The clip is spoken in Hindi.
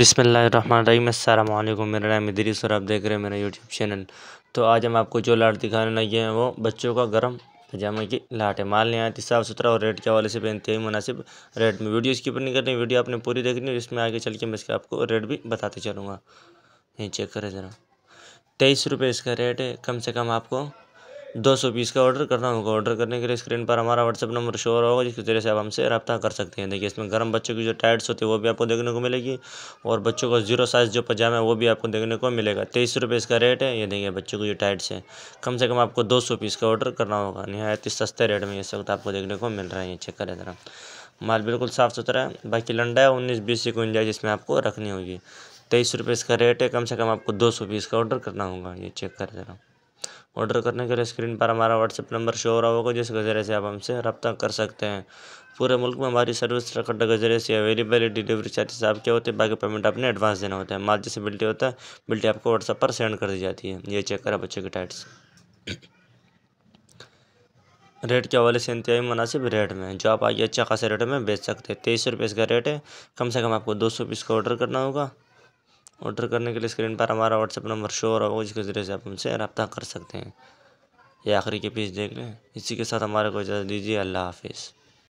बिसमीम मेरा नाम इदरीस और आप देख रहे हैं मेरा यूट्यूब चैनल तो आज हम आपको जो लाट दिखाने लगे हैं वो बच्चों का गर्म पजामे की लाट है माल नहीं आती साफ़ सुथरा और रेट के हवाले से ही मुनासिब रेट में वीडियो इसकी पर नहीं करनी वीडियो आपने पूरी देखनी है इसमें आगे चल के मैं इसके आपको रेट भी बताते चलूँगा ये चेक करें ज़रा तेईस रुपये इसका रेट है कम से कम आपको दो सौ पीस का ऑर्डर करना होगा ऑर्डर करने के लिए स्क्रीन पर हमारा व्हाट्सअप नंबर शो होगा जिसके जरिए से आप हमसे रब्ता कर सकते हैं देखिए इसमें गर्म बच्चों की जो टाइट्स होती है वो भी आपको देखने को मिलेगी और बच्चों का जीरो साइज़ जो पजामा है वो भी आपको देखने को मिलेगा तेईस रुपये इसका रेट है ये देखिए बच्चों की जो टाइट्स है कम से कम आपको दो सौ पीस का ऑर्डर करना होगा नहायत सस्ते रेट में इस वक्त आपको देखने को मिल रहा है ये चेक करें ज़रा माल बिल्कुल साफ़ सुथरा है बाकी लंडा है उन्नीस बीस की गुंजाइश इसमें आपको रखनी होगी तेईस रुपये इसका रेट है कम से कम आपको दो सौ पीस का ऑर्डर करना होगा ये चेक कर ज़रा ऑर्डर करने के लिए स्क्रीन पर हमारा व्हाट्सएप नंबर शो हो रहा होगा जिसके ज़रिए से आप हमसे रब्ता कर सकते हैं पूरे मुल्क में हमारी सर्विस रखने के जरिए से अवेलेबल है डिलीवरी चार्जेस आपके होते हैं बाकी पेमेंट आपने एडवांस देना होता है माल जैसे बिल्टी होता है बिल्टी आपको व्हाट्सएप पर सेंड कर दी जाती है ये चेक करा बच्चों की टाइट्स रेट के हवाले से इंतहाई मुनासिब रेट में जो आप आइए अच्छा खासा रेट में बेच सकते हैं तेईस सौ रुपये इसका रेट है कम से कम आपको दो सौ पीस का ऑर्डर करना होगा ऑर्डर करने के लिए स्क्रीन पर हमारा व्हाट्सअप नंबर शो हो रहा होगा जिसके ज़रिए से आप हमसे रबता कर सकते हैं ये आखिरी के पीस देख लें इसी के साथ हमारे को इजाज़त दीजिए अल्लाह हाफिज़